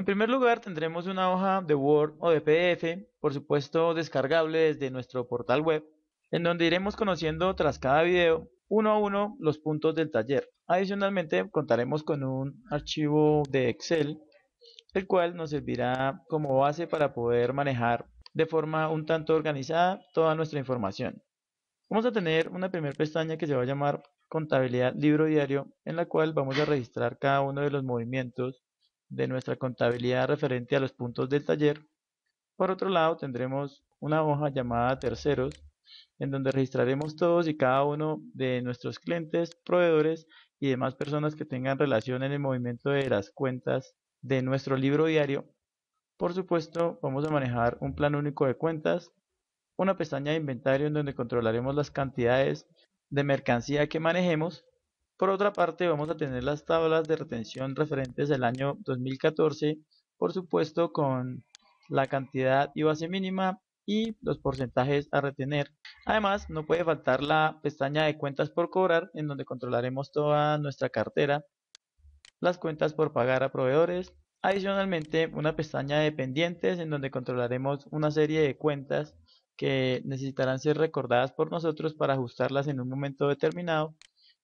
En primer lugar, tendremos una hoja de Word o de PDF, por supuesto descargable desde nuestro portal web, en donde iremos conociendo tras cada video uno a uno los puntos del taller. Adicionalmente, contaremos con un archivo de Excel, el cual nos servirá como base para poder manejar de forma un tanto organizada toda nuestra información. Vamos a tener una primera pestaña que se va a llamar Contabilidad Libro Diario, en la cual vamos a registrar cada uno de los movimientos de nuestra contabilidad referente a los puntos del taller. Por otro lado, tendremos una hoja llamada terceros, en donde registraremos todos y cada uno de nuestros clientes, proveedores y demás personas que tengan relación en el movimiento de las cuentas de nuestro libro diario. Por supuesto, vamos a manejar un plan único de cuentas, una pestaña de inventario en donde controlaremos las cantidades de mercancía que manejemos por otra parte, vamos a tener las tablas de retención referentes al año 2014, por supuesto con la cantidad y base mínima y los porcentajes a retener. Además, no puede faltar la pestaña de cuentas por cobrar, en donde controlaremos toda nuestra cartera, las cuentas por pagar a proveedores, adicionalmente una pestaña de pendientes, en donde controlaremos una serie de cuentas que necesitarán ser recordadas por nosotros para ajustarlas en un momento determinado,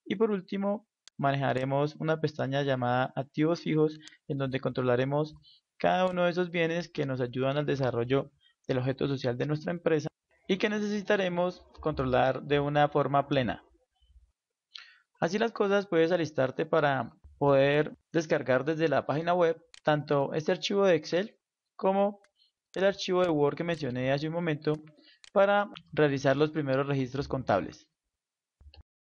y por último, manejaremos una pestaña llamada activos fijos en donde controlaremos cada uno de esos bienes que nos ayudan al desarrollo del objeto social de nuestra empresa y que necesitaremos controlar de una forma plena. Así las cosas puedes alistarte para poder descargar desde la página web tanto este archivo de Excel como el archivo de Word que mencioné hace un momento para realizar los primeros registros contables.